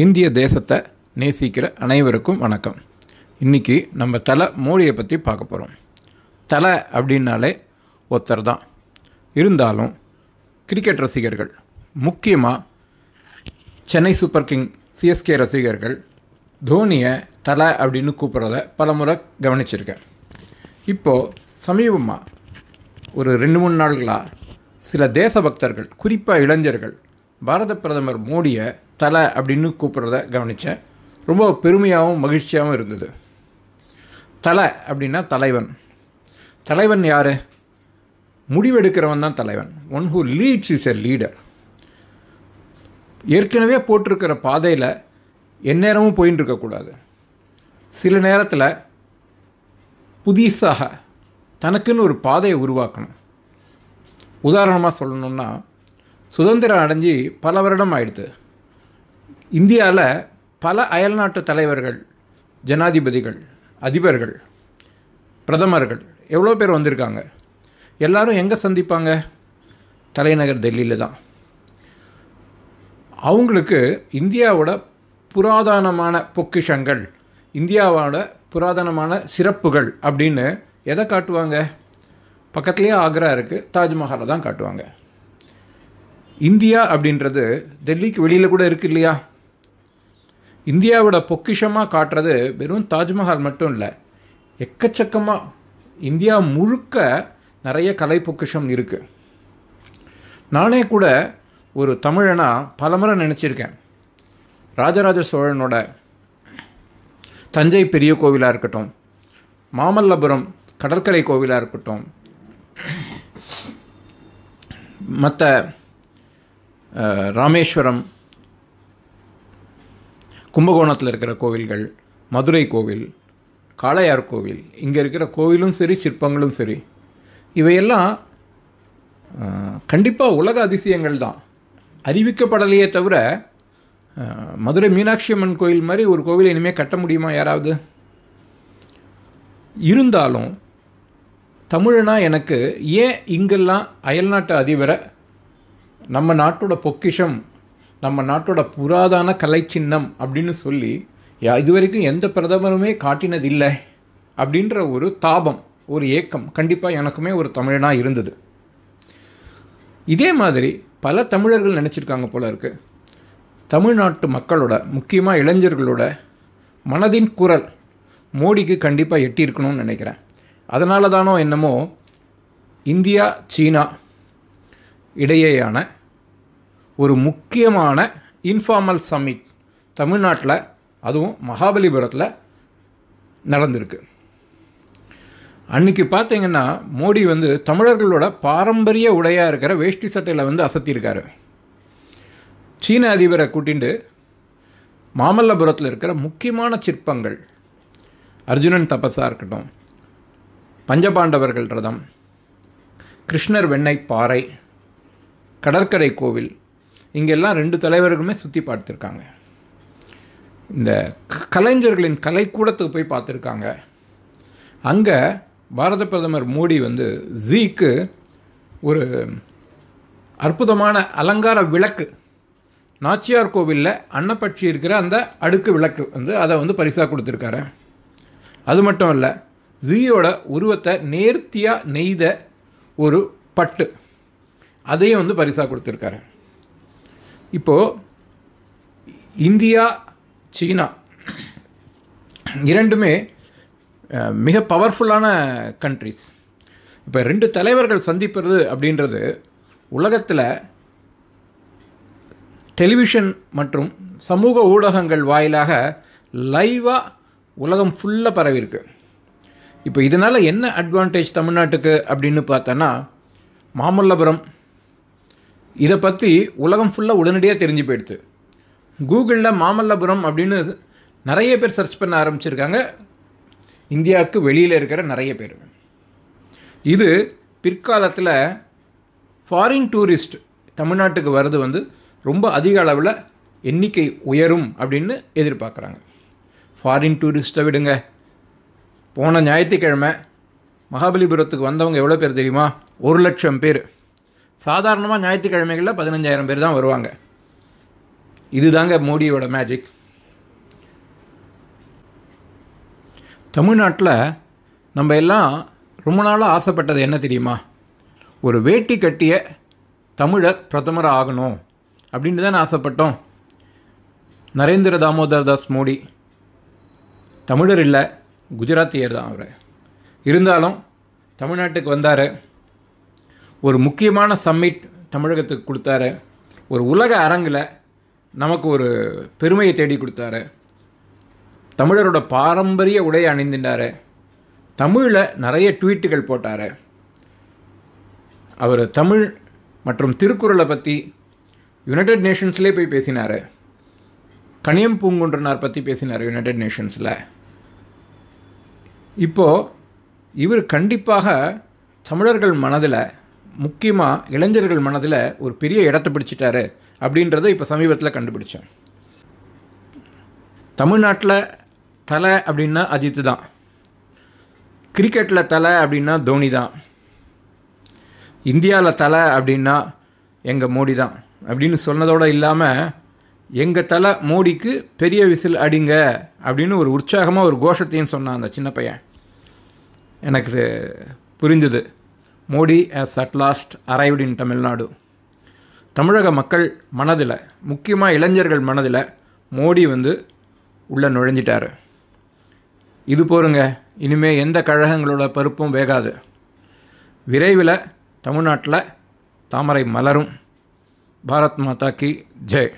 இந்திய தேசத்தை நேசிக்கிற அனைவருக்கும் வணக்கம் இன்றைக்கி நம்ம தலை மோடியை பற்றி பார்க்க போகிறோம் தலை அப்படின்னாலே ஒருத்தர் தான் இருந்தாலும் கிரிக்கெட் ரசிகர்கள் முக்கியமாக சென்னை சூப்பர் கிங் சிஎஸ்கே ரசிகர்கள் தோனியை தலை அப்படின்னு கூப்பிட்றத பல முறை கவனிச்சிருக்கேன் இப்போது சமீபமாக ஒரு ரெண்டு மூணு நாள்களாக சில தேசபக்தர்கள் குறிப்பாக இளைஞர்கள் பாரத பிரதமர் மோடியை தலை அப்படின்னு கூப்பிட்றத கவனித்தேன் ரொம்ப பெருமையாகவும் மகிழ்ச்சியாகவும் இருந்தது தலை அப்படின்னா தலைவன் தலைவன் யார் முடிவெடுக்கிறவன் தான் தலைவன் one who leads is a leader ஏற்கனவே போட்டிருக்கிற பாதையில் எந்நேரமும் போயின்னு இருக்கக்கூடாது சில நேரத்தில் புதிசாக தனக்குன்னு ஒரு பாதையை உருவாக்கணும் உதாரணமாக சொல்லணுன்னா சுதந்திரம் அடைஞ்சு பல வருடம் ஆயிடுது இந்தியாவில் பல அயல்நாட்டு தலைவர்கள் ஜனாதிபதிகள் அதிபர்கள் பிரதமர்கள் எவ்வளோ பேர் வந்திருக்காங்க எல்லோரும் எங்கே சந்திப்பாங்க தலைநகர் டெல்லியில் தான் அவங்களுக்கு இந்தியாவோட புராதனமான பொக்கிஷங்கள் இந்தியாவோட புராதனமான சிறப்புகள் அப்படின்னு எதை காட்டுவாங்க பக்கத்துலேயே ஆக்ரா இருக்குது தாஜ்மஹாலை தான் காட்டுவாங்க இந்தியா அப்படின்றது டெல்லிக்கு வெளியில் கூட இருக்குது இல்லையா இந்தியாவோட பொக்கிஷமாக காட்டுறது வெறும் தாஜ்மஹால் மட்டும் இல்லை எக்கச்சக்கமாக இந்தியா முழுக்க நிறைய கலை பொக்கிஷம் இருக்குது நானே கூட ஒரு தமிழனாக பலமுறை நினச்சிருக்கேன் ராஜராஜ சோழனோட தஞ்சை பெரிய கோவிலாக இருக்கட்டும் மாமல்லபுரம் கடற்கரை கோவிலாக இருக்கட்டும் மற்ற ராமேஸ்வரம் கும்பகோணத்தில் இருக்கிற கோவில்கள் மதுரை கோவில் காளையார் கோவில் இங்கே இருக்கிற கோவிலும் சரி சிற்பங்களும் சரி இவையெல்லாம் கண்டிப்பாக உலக அதிசயங்கள் தான் அறிவிக்கப்படலையே தவிர மதுரை மீனாட்சி அம்மன் கோயில் மாதிரி ஒரு கோவில் இனிமேல் கட்ட முடியுமா யாராவது இருந்தாலும் தமிழனா எனக்கு ஏன் இங்கெல்லாம் அயல்நாட்டு அதிபரை நம்ம நாட்டோட பொக்கிஷம் நம்ம நாட்டோட புராதான கலை சின்னம் அப்படின்னு சொல்லி இதுவரைக்கும் எந்த பிரதமருமே காட்டினதில்லை அப்படின்ற ஒரு தாபம் ஒரு ஏக்கம் கண்டிப்பாக எனக்குமே ஒரு தமிழனாக இருந்தது இதே மாதிரி பல தமிழர்கள் நினச்சிருக்காங்க போல இருக்குது தமிழ்நாட்டு மக்களோட முக்கியமாக இளைஞர்களோட மனதின் குரல் மோடிக்கு கண்டிப்பாக எட்டியிருக்கணும்னு நினைக்கிறேன் அதனால தானோ என்னமோ இந்தியா சீனா இடையேயான ஒரு முக்கியமான இன்ஃபார்மல் சம்மிட் தமிழ்நாட்டில் அதுவும் மகாபலிபுரத்தில் நடந்திருக்கு அன்றைக்கி பார்த்தீங்கன்னா மோடி வந்து தமிழர்களோட பாரம்பரிய உடையாக இருக்கிற வேஷ்டி சட்டையில் வந்து அசத்தியிருக்காரு சீன அதிபரை கூட்டிண்டு மாமல்லபுரத்தில் இருக்கிற முக்கியமான சிற்பங்கள் அர்ஜுனன் தபஸாக இருக்கட்டும் பஞ்சபாண்டவர்கள் ரதம் கிருஷ்ணர் வெண்ணை பாறை கடற்கரை கோவில் இங்கெல்லாம் ரெண்டு தலைவர்களுமே சுற்றி பார்த்துருக்காங்க இந்த கலைஞர்களின் கலைக்கூடத்துக்கு போய் பார்த்துருக்காங்க அங்கே பாரத பிரதமர் மோடி வந்து ஜீக்கு ஒரு அற்புதமான அலங்கார விளக்கு நாச்சியார் கோவிலில் அன்னப்பட்சி இருக்கிற அந்த அடுக்கு விளக்கு வந்து அதை வந்து பரிசாக கொடுத்துருக்காரு அது மட்டும் இல்லை ஜியோட உருவத்தை நேர்த்தியாக நெய்த ஒரு பட்டு அதையும் வந்து பரிசாக கொடுத்துருக்காரு இப்போது இந்தியா சீனா இரண்டுமே மிக பவர்ஃபுல்லான கண்ட்ரிஸ் இப்போ ரெண்டு தலைவர்கள் சந்திப்பது அப்படின்றது உலகத்தில் டெலிவிஷன் மற்றும் சமூக ஊடகங்கள் வாயிலாக லைவாக உலகம் ஃபுல்லாக பரவியிருக்கு இப்போ இதனால் என்ன அட்வான்டேஜ் தமிழ்நாட்டுக்கு அப்படின்னு பார்த்தோன்னா மாமல்லபுரம் இதை பற்றி உலகம் ஃபுல்லாக உடனடியாக தெரிஞ்சு போயிடுது கூகுளில் மாமல்லபுரம் அப்படின்னு நிறைய பேர் சர்ச் பண்ண ஆரம்பிச்சிருக்காங்க இந்தியாவுக்கு வெளியில் இருக்கிற நிறைய பேர் இது பிற்காலத்தில் ஃபாரின் டூரிஸ்ட் தமிழ்நாட்டுக்கு வர்றது வந்து ரொம்ப அதிக அளவில் எண்ணிக்கை உயரும் அப்படின்னு எதிர்பார்க்குறாங்க ஃபாரின் டூரிஸ்ட்டை விடுங்க போன ஞாயிற்றுக்கிழமை மகாபலிபுரத்துக்கு வந்தவங்க எவ்வளோ பேர் தெரியுமா ஒரு லட்சம் பேர் சாதாரணமாக ஞாயிற்றுக்கிழமைகளில் பதினஞ்சாயிரம் பேர் தான் வருவாங்க இதுதாங்க மோடியோட மேஜிக் தமிழ்நாட்டில் நம்ம எல்லாம் ரொம்ப நாளாக ஆசைப்பட்டது என்ன தெரியுமா ஒரு வேட்டி கட்டிய தமிழர் பிரதமர் ஆகணும் அப்படின்ட்டு தானே ஆசைப்பட்டோம் நரேந்திர தாமோதர் தாஸ் மோடி தமிழர் இல்லை குஜராத்தியர் தான் அவர் இருந்தாலும் தமிழ்நாட்டுக்கு வந்தார் ஒரு முக்கியமான சம்மிட் தமிழகத்துக்கு கொடுத்தாரு ஒரு உலக அரங்கில் நமக்கு ஒரு பெருமையை தேடி கொடுத்தாரு தமிழரோட பாரம்பரிய உடையை அணிந்தின்றார் தமிழில் நிறைய ட்வீட்டுகள் போட்டார் அவர் தமிழ் மற்றும் திருக்குறளை பற்றி யுனைடெட் நேஷன்ஸ்லேயே போய் பேசினார் கனியம் பூங்குன்றனார் பற்றி பேசினார் யுனைடெட் நேஷன்ஸில் இப்போது இவர் கண்டிப்பாக தமிழர்கள் மனதில் முக்கியமாக இளைஞர்கள் மனதில் ஒரு பெரிய இடத்த பிடிச்சிட்டாரு அப்படின்றத இப்போ சமீபத்தில் கண்டுபிடிச்சேன் தமிழ்நாட்டில் தலை அப்படின்னா அஜித் தான் கிரிக்கெட்டில் தலை அப்படின்னா தோனி தான் இந்தியாவில் தலை அப்படின்னா எங்கள் மோடி தான் அப்படின்னு சொன்னதோடு இல்லாமல் எங்கள் தலை மோடிக்கு பெரிய விசில் அடிங்க அப்படின்னு ஒரு உற்சாகமாக ஒரு கோஷத்தையும் சொன்னான் அந்த சின்ன பையன் எனக்கு புரிஞ்சுது Modi as at last arrived in Tamil Nadu தமிழக மக்கள் மனதில் முக்கியமாக இளைஞர்கள் மனதில் மோடி வந்து உள்ளே நுழைஞ்சிட்டார் இது போருங்க இனிமேல் எந்த கழகங்களோட பருப்பும் வேகாது விரைவில் தமிழ்நாட்டில் தாமரை மலரும் பாரத் மாதா கி ஜெய்